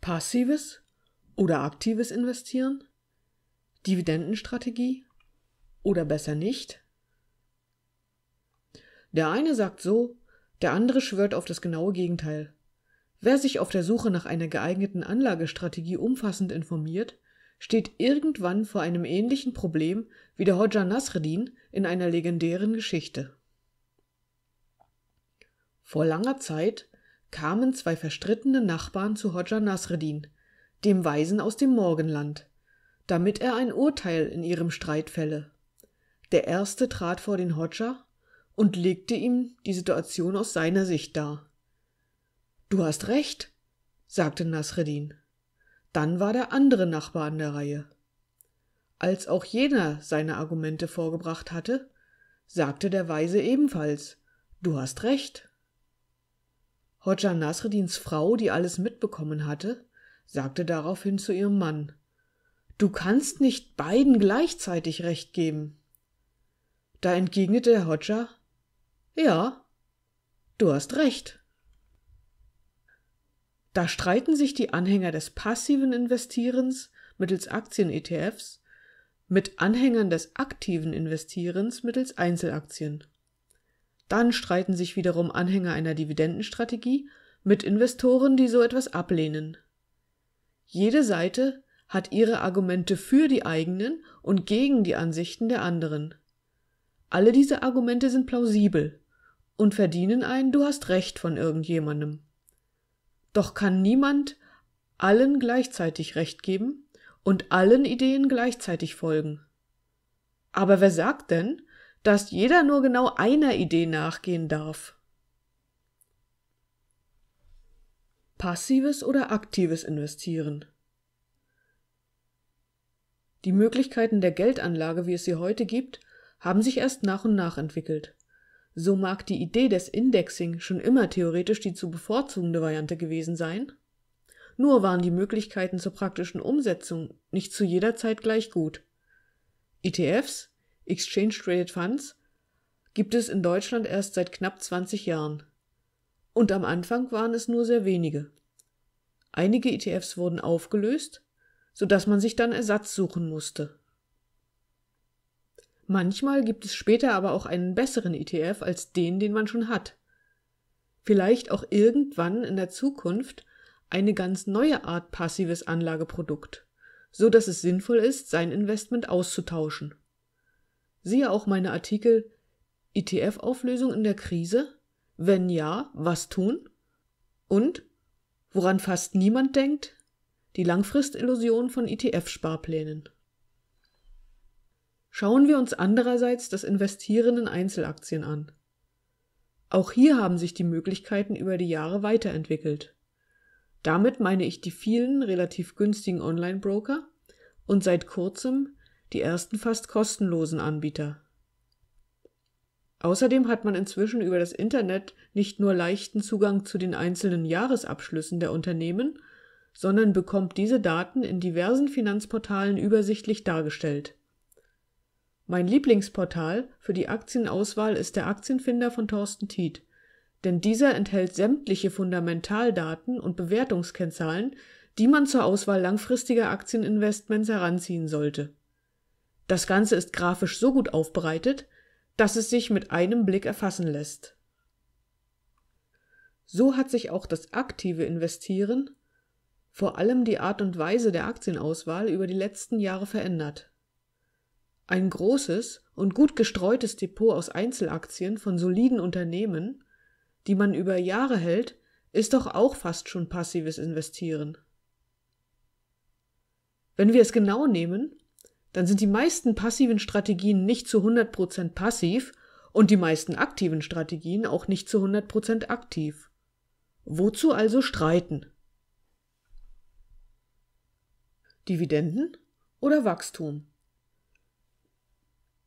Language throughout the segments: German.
Passives oder aktives Investieren? Dividendenstrategie oder besser nicht? Der eine sagt so, der andere schwört auf das genaue Gegenteil. Wer sich auf der Suche nach einer geeigneten Anlagestrategie umfassend informiert, steht irgendwann vor einem ähnlichen Problem wie der Hodja Nasreddin in einer legendären Geschichte. Vor langer Zeit kamen zwei verstrittene Nachbarn zu Hodja Nasreddin, dem Weisen aus dem Morgenland, damit er ein Urteil in ihrem Streit fälle. Der erste trat vor den Hodja und legte ihm die Situation aus seiner Sicht dar. Du hast recht, sagte Nasreddin. Dann war der andere Nachbar an der Reihe. Als auch jener seine Argumente vorgebracht hatte, sagte der Weise ebenfalls Du hast recht. Hodja Nasreddins Frau, die alles mitbekommen hatte, sagte daraufhin zu ihrem Mann Du kannst nicht beiden gleichzeitig recht geben. Da entgegnete der Hodja Ja, du hast recht. Da streiten sich die Anhänger des passiven Investierens mittels Aktien-ETFs mit Anhängern des aktiven Investierens mittels Einzelaktien. Dann streiten sich wiederum Anhänger einer Dividendenstrategie mit Investoren, die so etwas ablehnen. Jede Seite hat ihre Argumente für die eigenen und gegen die Ansichten der anderen. Alle diese Argumente sind plausibel und verdienen ein Du hast recht von irgendjemandem. Doch kann niemand allen gleichzeitig recht geben und allen Ideen gleichzeitig folgen. Aber wer sagt denn, dass jeder nur genau einer Idee nachgehen darf. Passives oder aktives Investieren. Die Möglichkeiten der Geldanlage, wie es sie heute gibt, haben sich erst nach und nach entwickelt. So mag die Idee des Indexing schon immer theoretisch die zu bevorzugende Variante gewesen sein, nur waren die Möglichkeiten zur praktischen Umsetzung nicht zu jeder Zeit gleich gut. ETFs, Exchange Traded Funds, gibt es in Deutschland erst seit knapp 20 Jahren. Und am Anfang waren es nur sehr wenige. Einige ETFs wurden aufgelöst, sodass man sich dann Ersatz suchen musste. Manchmal gibt es später aber auch einen besseren ETF als den, den man schon hat. Vielleicht auch irgendwann in der Zukunft eine ganz neue Art passives Anlageprodukt, so dass es sinnvoll ist, sein Investment auszutauschen. Siehe auch meine Artikel ETF-Auflösung in der Krise? Wenn ja, was tun? Und, woran fast niemand denkt, die Langfristillusion von ETF-Sparplänen. Schauen wir uns andererseits das Investieren in Einzelaktien an. Auch hier haben sich die Möglichkeiten über die Jahre weiterentwickelt. Damit meine ich die vielen relativ günstigen Online-Broker und seit kurzem die ersten fast kostenlosen Anbieter. Außerdem hat man inzwischen über das Internet nicht nur leichten Zugang zu den einzelnen Jahresabschlüssen der Unternehmen, sondern bekommt diese Daten in diversen Finanzportalen übersichtlich dargestellt. Mein Lieblingsportal für die Aktienauswahl ist der Aktienfinder von Thorsten Tiet, denn dieser enthält sämtliche Fundamentaldaten und Bewertungskennzahlen, die man zur Auswahl langfristiger Aktieninvestments heranziehen sollte das Ganze ist grafisch so gut aufbereitet, dass es sich mit einem Blick erfassen lässt. So hat sich auch das aktive Investieren, vor allem die Art und Weise der Aktienauswahl über die letzten Jahre verändert. Ein großes und gut gestreutes Depot aus Einzelaktien von soliden Unternehmen, die man über Jahre hält, ist doch auch fast schon passives Investieren. Wenn wir es genau nehmen, dann sind die meisten passiven Strategien nicht zu 100% passiv und die meisten aktiven Strategien auch nicht zu 100% aktiv. Wozu also streiten? Dividenden oder Wachstum?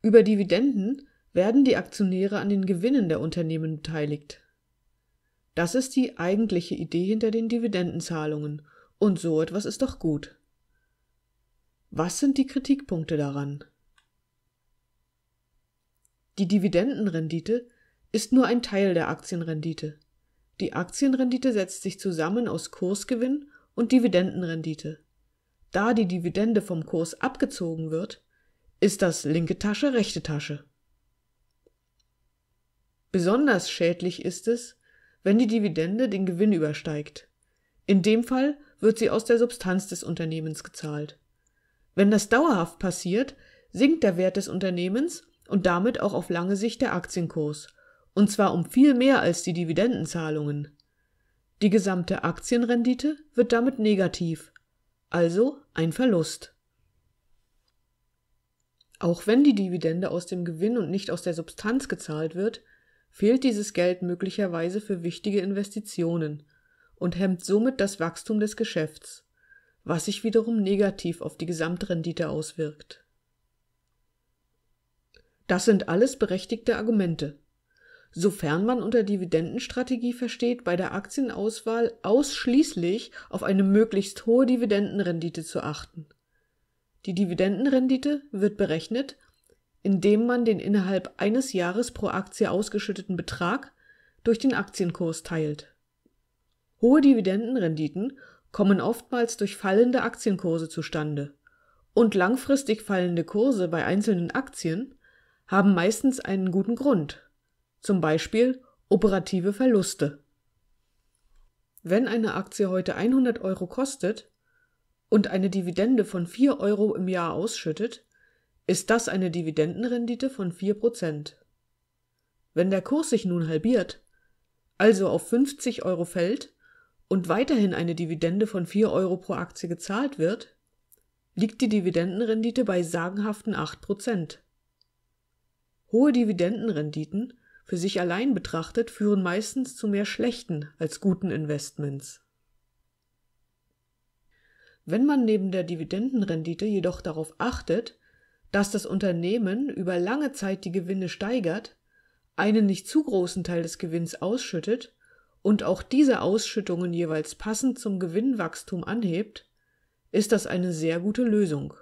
Über Dividenden werden die Aktionäre an den Gewinnen der Unternehmen beteiligt. Das ist die eigentliche Idee hinter den Dividendenzahlungen, und so etwas ist doch gut. Was sind die Kritikpunkte daran? Die Dividendenrendite ist nur ein Teil der Aktienrendite. Die Aktienrendite setzt sich zusammen aus Kursgewinn und Dividendenrendite. Da die Dividende vom Kurs abgezogen wird, ist das linke Tasche rechte Tasche. Besonders schädlich ist es, wenn die Dividende den Gewinn übersteigt. In dem Fall wird sie aus der Substanz des Unternehmens gezahlt. Wenn das dauerhaft passiert, sinkt der Wert des Unternehmens und damit auch auf lange Sicht der Aktienkurs, und zwar um viel mehr als die Dividendenzahlungen. Die gesamte Aktienrendite wird damit negativ, also ein Verlust. Auch wenn die Dividende aus dem Gewinn und nicht aus der Substanz gezahlt wird, fehlt dieses Geld möglicherweise für wichtige Investitionen und hemmt somit das Wachstum des Geschäfts was sich wiederum negativ auf die Gesamtrendite auswirkt. Das sind alles berechtigte Argumente, sofern man unter Dividendenstrategie versteht, bei der Aktienauswahl ausschließlich auf eine möglichst hohe Dividendenrendite zu achten. Die Dividendenrendite wird berechnet, indem man den innerhalb eines Jahres pro Aktie ausgeschütteten Betrag durch den Aktienkurs teilt. Hohe Dividendenrenditen kommen oftmals durch fallende Aktienkurse zustande, und langfristig fallende Kurse bei einzelnen Aktien haben meistens einen guten Grund, zum Beispiel operative Verluste. Wenn eine Aktie heute 100 Euro kostet und eine Dividende von 4 Euro im Jahr ausschüttet, ist das eine Dividendenrendite von 4%. Prozent. Wenn der Kurs sich nun halbiert, also auf 50 Euro fällt, und weiterhin eine Dividende von 4 Euro pro Aktie gezahlt wird, liegt die Dividendenrendite bei sagenhaften 8 Prozent. Hohe Dividendenrenditen für sich allein betrachtet führen meistens zu mehr schlechten als guten Investments. Wenn man neben der Dividendenrendite jedoch darauf achtet, dass das Unternehmen über lange Zeit die Gewinne steigert, einen nicht zu großen Teil des Gewinns ausschüttet und auch diese Ausschüttungen jeweils passend zum Gewinnwachstum anhebt, ist das eine sehr gute Lösung.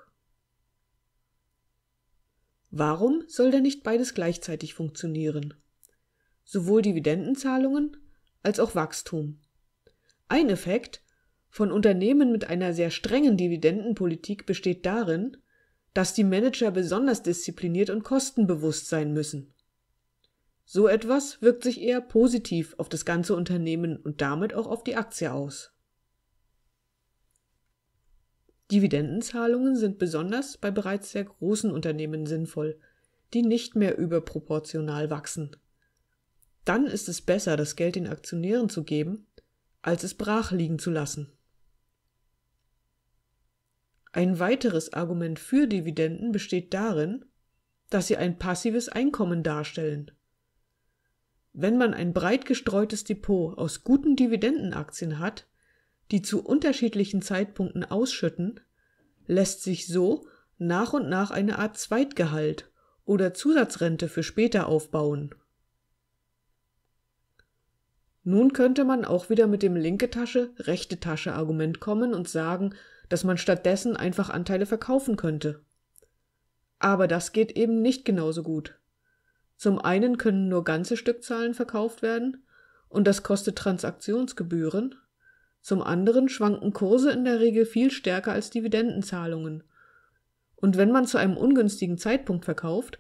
Warum soll denn nicht beides gleichzeitig funktionieren? Sowohl Dividendenzahlungen als auch Wachstum. Ein Effekt von Unternehmen mit einer sehr strengen Dividendenpolitik besteht darin, dass die Manager besonders diszipliniert und kostenbewusst sein müssen. So etwas wirkt sich eher positiv auf das ganze Unternehmen und damit auch auf die Aktie aus. Dividendenzahlungen sind besonders bei bereits sehr großen Unternehmen sinnvoll, die nicht mehr überproportional wachsen. Dann ist es besser, das Geld den Aktionären zu geben, als es brach liegen zu lassen. Ein weiteres Argument für Dividenden besteht darin, dass sie ein passives Einkommen darstellen. Wenn man ein breit gestreutes Depot aus guten Dividendenaktien hat, die zu unterschiedlichen Zeitpunkten ausschütten, lässt sich so nach und nach eine Art Zweitgehalt oder Zusatzrente für später aufbauen. Nun könnte man auch wieder mit dem linke Tasche, rechte Tasche Argument kommen und sagen, dass man stattdessen einfach Anteile verkaufen könnte. Aber das geht eben nicht genauso gut. Zum einen können nur ganze Stückzahlen verkauft werden, und das kostet Transaktionsgebühren. Zum anderen schwanken Kurse in der Regel viel stärker als Dividendenzahlungen. Und wenn man zu einem ungünstigen Zeitpunkt verkauft,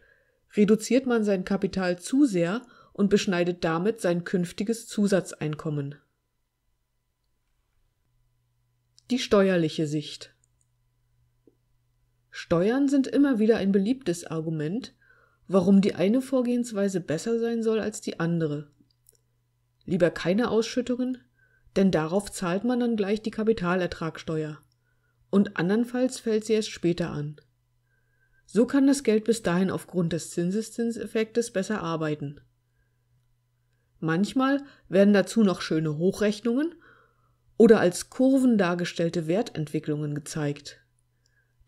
reduziert man sein Kapital zu sehr und beschneidet damit sein künftiges Zusatzeinkommen. Die steuerliche Sicht Steuern sind immer wieder ein beliebtes Argument, warum die eine Vorgehensweise besser sein soll als die andere. Lieber keine Ausschüttungen, denn darauf zahlt man dann gleich die Kapitalertragsteuer. Und andernfalls fällt sie erst später an. So kann das Geld bis dahin aufgrund des Zinseszinseffektes besser arbeiten. Manchmal werden dazu noch schöne Hochrechnungen oder als Kurven dargestellte Wertentwicklungen gezeigt.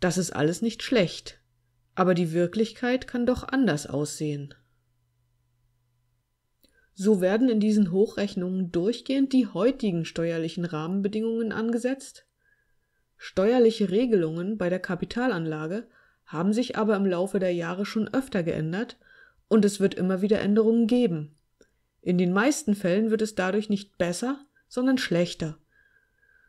Das ist alles nicht schlecht aber die Wirklichkeit kann doch anders aussehen. So werden in diesen Hochrechnungen durchgehend die heutigen steuerlichen Rahmenbedingungen angesetzt. Steuerliche Regelungen bei der Kapitalanlage haben sich aber im Laufe der Jahre schon öfter geändert und es wird immer wieder Änderungen geben. In den meisten Fällen wird es dadurch nicht besser, sondern schlechter.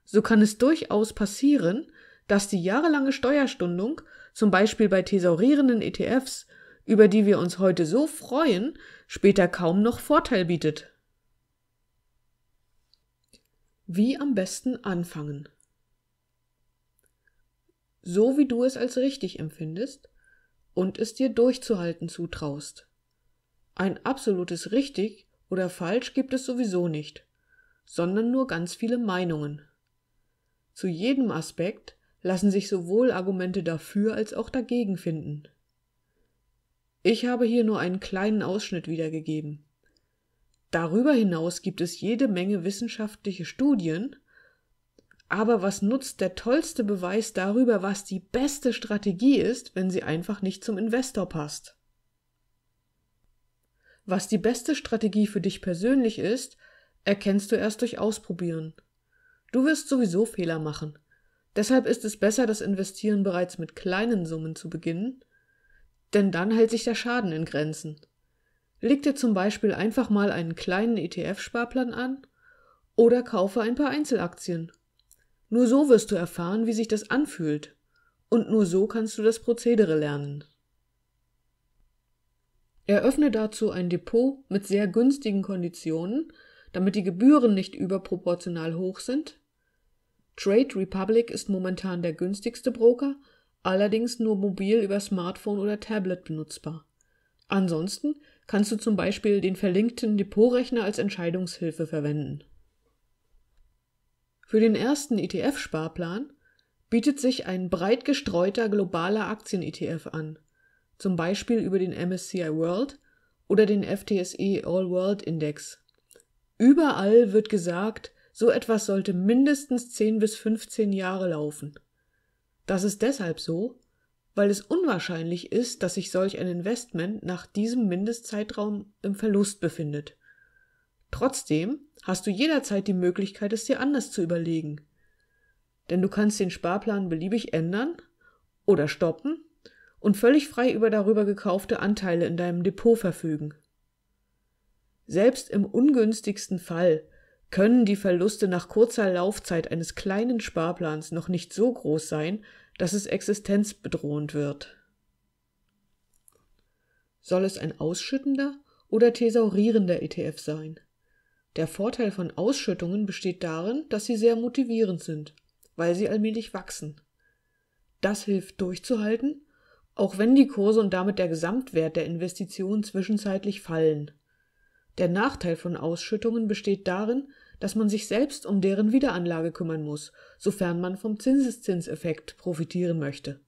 So kann es durchaus passieren, dass die jahrelange Steuerstundung zum Beispiel bei thesaurierenden ETFs, über die wir uns heute so freuen, später kaum noch Vorteil bietet. Wie am besten anfangen. So wie du es als richtig empfindest und es dir durchzuhalten zutraust. Ein absolutes richtig oder falsch gibt es sowieso nicht, sondern nur ganz viele Meinungen. Zu jedem Aspekt lassen sich sowohl Argumente dafür als auch dagegen finden. Ich habe hier nur einen kleinen Ausschnitt wiedergegeben. Darüber hinaus gibt es jede Menge wissenschaftliche Studien, aber was nutzt der tollste Beweis darüber, was die beste Strategie ist, wenn sie einfach nicht zum Investor passt? Was die beste Strategie für dich persönlich ist, erkennst du erst durch Ausprobieren. Du wirst sowieso Fehler machen. Deshalb ist es besser, das Investieren bereits mit kleinen Summen zu beginnen, denn dann hält sich der Schaden in Grenzen. Leg dir zum Beispiel einfach mal einen kleinen ETF-Sparplan an oder kaufe ein paar Einzelaktien. Nur so wirst du erfahren, wie sich das anfühlt, und nur so kannst du das Prozedere lernen. Eröffne dazu ein Depot mit sehr günstigen Konditionen, damit die Gebühren nicht überproportional hoch sind Trade Republic ist momentan der günstigste Broker, allerdings nur mobil über Smartphone oder Tablet benutzbar. Ansonsten kannst du zum Beispiel den verlinkten Depotrechner als Entscheidungshilfe verwenden. Für den ersten ETF-Sparplan bietet sich ein breit gestreuter globaler Aktien-ETF an, zum Beispiel über den MSCI World oder den FTSE All World Index. Überall wird gesagt, so etwas sollte mindestens 10 bis 15 Jahre laufen. Das ist deshalb so, weil es unwahrscheinlich ist, dass sich solch ein Investment nach diesem Mindestzeitraum im Verlust befindet. Trotzdem hast du jederzeit die Möglichkeit, es dir anders zu überlegen. Denn du kannst den Sparplan beliebig ändern oder stoppen und völlig frei über darüber gekaufte Anteile in deinem Depot verfügen. Selbst im ungünstigsten Fall können die Verluste nach kurzer Laufzeit eines kleinen Sparplans noch nicht so groß sein, dass es existenzbedrohend wird. Soll es ein ausschüttender oder thesaurierender ETF sein? Der Vorteil von Ausschüttungen besteht darin, dass sie sehr motivierend sind, weil sie allmählich wachsen. Das hilft durchzuhalten, auch wenn die Kurse und damit der Gesamtwert der Investition zwischenzeitlich fallen. Der Nachteil von Ausschüttungen besteht darin, dass man sich selbst um deren Wiederanlage kümmern muss, sofern man vom Zinseszinseffekt profitieren möchte.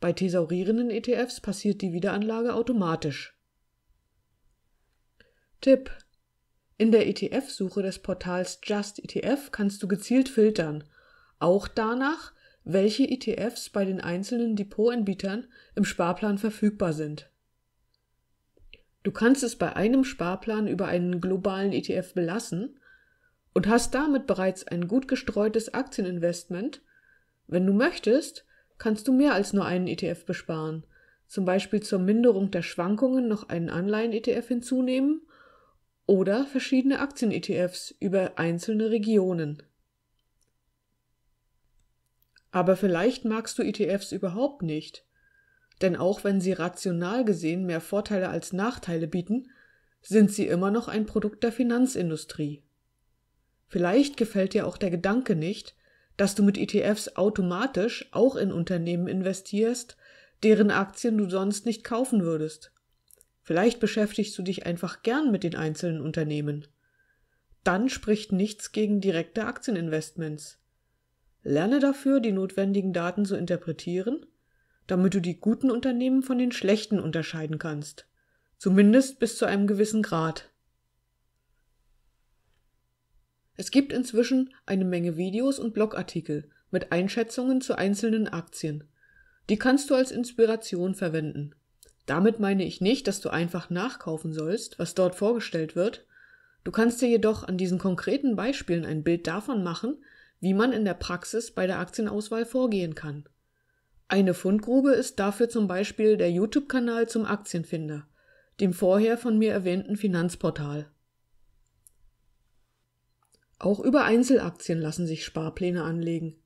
Bei thesaurierenden ETFs passiert die Wiederanlage automatisch. Tipp: In der ETF-Suche des Portals JustETF kannst du gezielt filtern, auch danach, welche ETFs bei den einzelnen Depotanbietern im Sparplan verfügbar sind Du kannst es bei einem Sparplan über einen globalen ETF belassen und hast damit bereits ein gut gestreutes Aktieninvestment. Wenn du möchtest, kannst du mehr als nur einen ETF besparen, zum Beispiel zur Minderung der Schwankungen noch einen Anleihen-ETF hinzunehmen oder verschiedene Aktien-ETFs über einzelne Regionen. Aber vielleicht magst du ETFs überhaupt nicht denn auch wenn sie rational gesehen mehr Vorteile als Nachteile bieten, sind sie immer noch ein Produkt der Finanzindustrie. Vielleicht gefällt dir auch der Gedanke nicht, dass du mit ETFs automatisch auch in Unternehmen investierst, deren Aktien du sonst nicht kaufen würdest. Vielleicht beschäftigst du dich einfach gern mit den einzelnen Unternehmen. Dann spricht nichts gegen direkte Aktieninvestments. Lerne dafür, die notwendigen Daten zu interpretieren damit du die guten Unternehmen von den schlechten unterscheiden kannst. Zumindest bis zu einem gewissen Grad. Es gibt inzwischen eine Menge Videos und Blogartikel mit Einschätzungen zu einzelnen Aktien. Die kannst du als Inspiration verwenden. Damit meine ich nicht, dass du einfach nachkaufen sollst, was dort vorgestellt wird. Du kannst dir jedoch an diesen konkreten Beispielen ein Bild davon machen, wie man in der Praxis bei der Aktienauswahl vorgehen kann. Eine Fundgrube ist dafür zum Beispiel der YouTube-Kanal zum Aktienfinder, dem vorher von mir erwähnten Finanzportal. Auch über Einzelaktien lassen sich Sparpläne anlegen.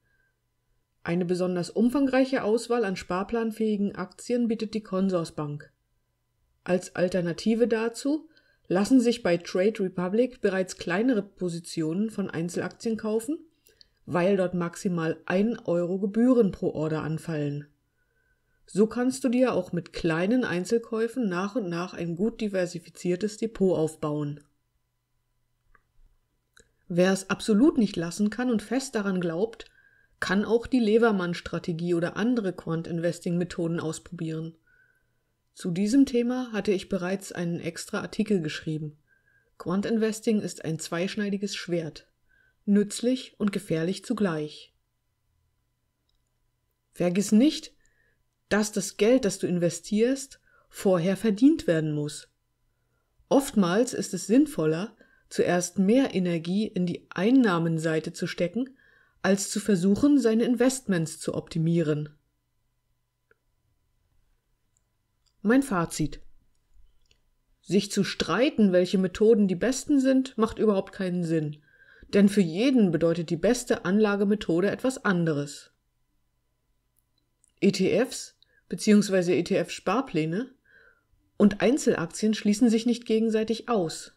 Eine besonders umfangreiche Auswahl an sparplanfähigen Aktien bietet die Consorsbank. Als Alternative dazu lassen sich bei Trade Republic bereits kleinere Positionen von Einzelaktien kaufen weil dort maximal 1 Euro Gebühren pro Order anfallen. So kannst du dir auch mit kleinen Einzelkäufen nach und nach ein gut diversifiziertes Depot aufbauen. Wer es absolut nicht lassen kann und fest daran glaubt, kann auch die Levermann-Strategie oder andere Quant-Investing-Methoden ausprobieren. Zu diesem Thema hatte ich bereits einen extra Artikel geschrieben. Quant-Investing ist ein zweischneidiges Schwert nützlich und gefährlich zugleich. Vergiss nicht, dass das Geld, das du investierst, vorher verdient werden muss. Oftmals ist es sinnvoller, zuerst mehr Energie in die Einnahmenseite zu stecken, als zu versuchen, seine Investments zu optimieren. Mein Fazit. Sich zu streiten, welche Methoden die besten sind, macht überhaupt keinen Sinn denn für jeden bedeutet die beste Anlagemethode etwas anderes. ETFs bzw. ETF-Sparpläne und Einzelaktien schließen sich nicht gegenseitig aus.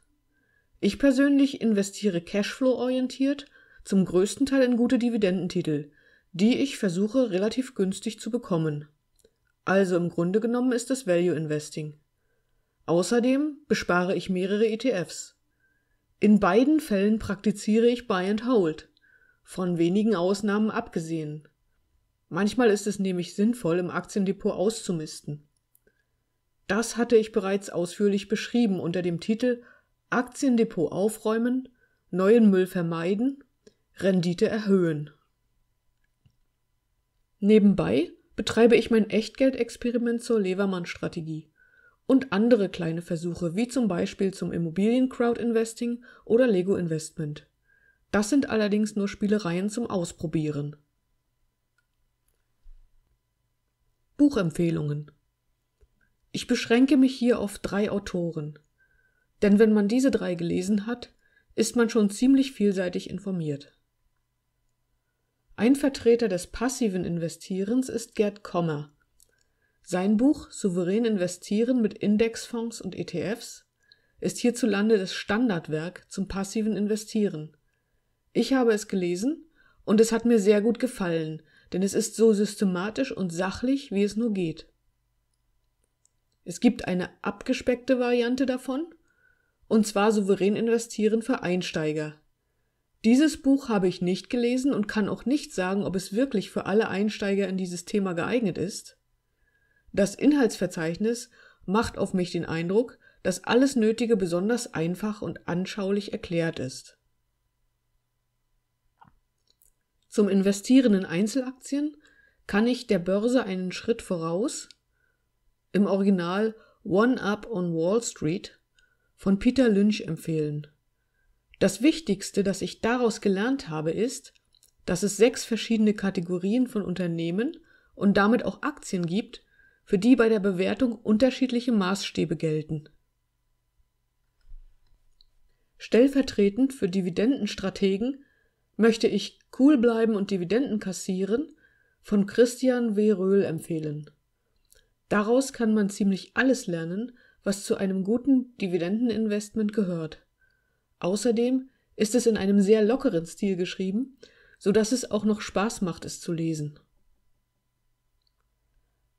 Ich persönlich investiere cashflow-orientiert zum größten Teil in gute Dividendentitel, die ich versuche relativ günstig zu bekommen. Also im Grunde genommen ist es Value Investing. Außerdem bespare ich mehrere ETFs. In beiden Fällen praktiziere ich Buy and Hold, von wenigen Ausnahmen abgesehen. Manchmal ist es nämlich sinnvoll, im Aktiendepot auszumisten. Das hatte ich bereits ausführlich beschrieben unter dem Titel Aktiendepot aufräumen, neuen Müll vermeiden, Rendite erhöhen. Nebenbei betreibe ich mein Echtgeldexperiment zur Levermann-Strategie und andere kleine Versuche wie zum Beispiel zum immobilien crowd investing oder Lego-Investment. Das sind allerdings nur Spielereien zum Ausprobieren. Buchempfehlungen Ich beschränke mich hier auf drei Autoren. Denn wenn man diese drei gelesen hat, ist man schon ziemlich vielseitig informiert. Ein Vertreter des passiven Investierens ist Gerd Kommer, sein Buch Souverän investieren mit Indexfonds und ETFs ist hierzulande das Standardwerk zum passiven Investieren. Ich habe es gelesen und es hat mir sehr gut gefallen, denn es ist so systematisch und sachlich, wie es nur geht. Es gibt eine abgespeckte Variante davon, und zwar souverän investieren für Einsteiger. Dieses Buch habe ich nicht gelesen und kann auch nicht sagen, ob es wirklich für alle Einsteiger in dieses Thema geeignet ist. Das Inhaltsverzeichnis macht auf mich den Eindruck, dass alles Nötige besonders einfach und anschaulich erklärt ist. Zum Investieren in Einzelaktien kann ich der Börse einen Schritt voraus, im Original One Up on Wall Street von Peter Lynch empfehlen. Das Wichtigste, das ich daraus gelernt habe, ist, dass es sechs verschiedene Kategorien von Unternehmen und damit auch Aktien gibt, für die bei der Bewertung unterschiedliche Maßstäbe gelten. Stellvertretend für Dividendenstrategen möchte ich Cool bleiben und Dividenden kassieren von Christian W. Röhl empfehlen. Daraus kann man ziemlich alles lernen, was zu einem guten Dividendeninvestment gehört. Außerdem ist es in einem sehr lockeren Stil geschrieben, so dass es auch noch Spaß macht, es zu lesen.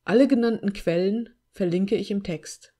Alle genannten Quellen verlinke ich im Text